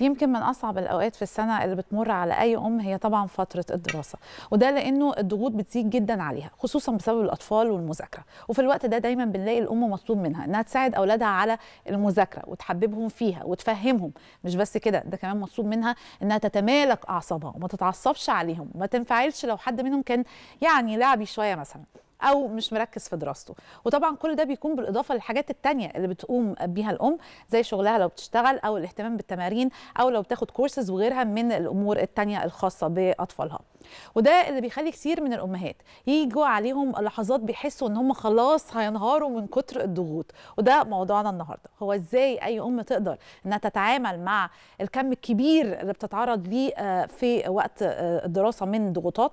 يمكن من اصعب الاوقات في السنه اللي بتمر على اي ام هي طبعا فتره الدراسه وده لانه الضغوط بتزيد جدا عليها خصوصا بسبب الاطفال والمذاكره وفي الوقت ده دايما بنلاقي الام مطلوب منها انها تساعد اولادها على المذاكره وتحببهم فيها وتفهمهم مش بس كده ده كمان مطلوب منها انها تتمالك اعصابها وما تتعصبش عليهم وما تنفعلش لو حد منهم كان يعني لعبي شويه مثلا او مش مركز في دراسته وطبعا كل ده بيكون بالاضافه للحاجات التانية اللي بتقوم بيها الام زي شغلها لو بتشتغل او الاهتمام بالتمارين او لو بتاخد كورسز وغيرها من الامور التانية الخاصه باطفالها وده اللي بيخلي كتير من الامهات يجوا عليهم لحظات بيحسوا ان هم خلاص هينهاروا من كتر الضغوط وده موضوعنا النهارده هو ازاي اي ام تقدر انها تتعامل مع الكم الكبير اللي بتتعرض ليه آه، في وقت آه، الدراسه من ضغوطات